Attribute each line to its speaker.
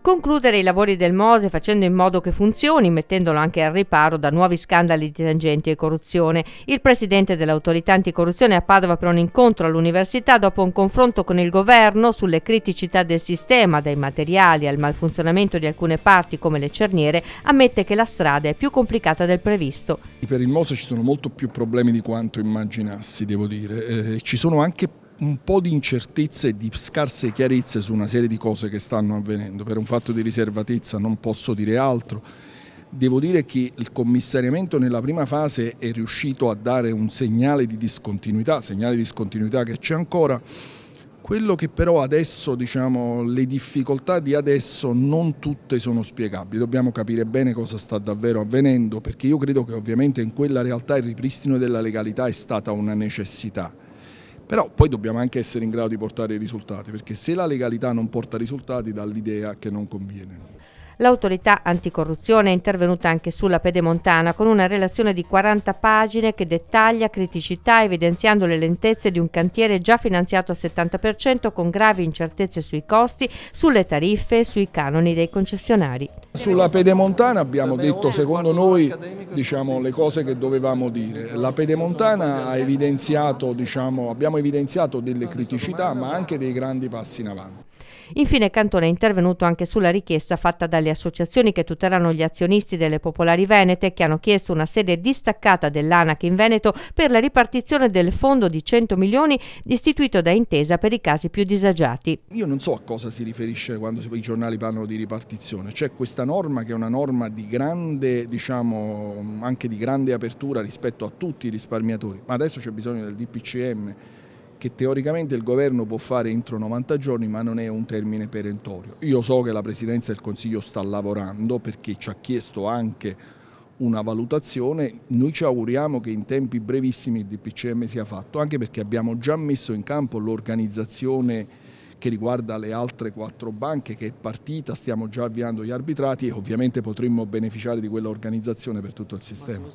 Speaker 1: concludere i lavori del Mose facendo in modo che funzioni, mettendolo anche al riparo da nuovi scandali di tangenti e corruzione. Il presidente dell'autorità anticorruzione a Padova per un incontro all'università dopo un confronto con il governo sulle criticità del sistema, dai materiali al malfunzionamento di alcune parti come le cerniere, ammette che la strada è più complicata del previsto.
Speaker 2: Per il Mose ci sono molto più problemi di quanto immaginassi, devo dire. Eh, ci sono anche un po' di incertezza e di scarse chiarezze su una serie di cose che stanno avvenendo. Per un fatto di riservatezza non posso dire altro. Devo dire che il commissariamento nella prima fase è riuscito a dare un segnale di discontinuità, segnale di discontinuità che c'è ancora. Quello che però adesso, diciamo, le difficoltà di adesso non tutte sono spiegabili, dobbiamo capire bene cosa sta davvero avvenendo perché io credo che ovviamente in quella realtà il ripristino della legalità è stata una necessità però poi dobbiamo anche essere in grado di portare i risultati, perché se la legalità non porta risultati dà l'idea che non conviene.
Speaker 1: L'autorità anticorruzione è intervenuta anche sulla Pedemontana con una relazione di 40 pagine che dettaglia criticità evidenziando le lentezze di un cantiere già finanziato al 70% con gravi incertezze sui costi, sulle tariffe e sui canoni dei concessionari.
Speaker 2: Sulla Pedemontana abbiamo detto secondo noi diciamo, le cose che dovevamo dire. La Pedemontana evidenziato, diciamo, abbiamo evidenziato delle criticità ma anche dei grandi passi in avanti.
Speaker 1: Infine Cantone è intervenuto anche sulla richiesta fatta dalle associazioni che tutelano gli azionisti delle popolari venete che hanno chiesto una sede distaccata dell'ANAC in Veneto per la ripartizione del fondo di 100 milioni istituito da Intesa per i casi più disagiati.
Speaker 2: Io non so a cosa si riferisce quando i giornali parlano di ripartizione, c'è questa norma che è una norma di grande, diciamo, anche di grande apertura rispetto a tutti i risparmiatori, ma adesso c'è bisogno del DPCM che teoricamente il governo può fare entro 90 giorni ma non è un termine perentorio. Io so che la Presidenza del Consiglio sta lavorando perché ci ha chiesto anche una valutazione, noi ci auguriamo che in tempi brevissimi il DPCM sia fatto, anche perché abbiamo già messo in campo l'organizzazione che riguarda le altre quattro banche che è partita, stiamo già avviando gli arbitrati e ovviamente potremmo beneficiare di quell'organizzazione per tutto il sistema.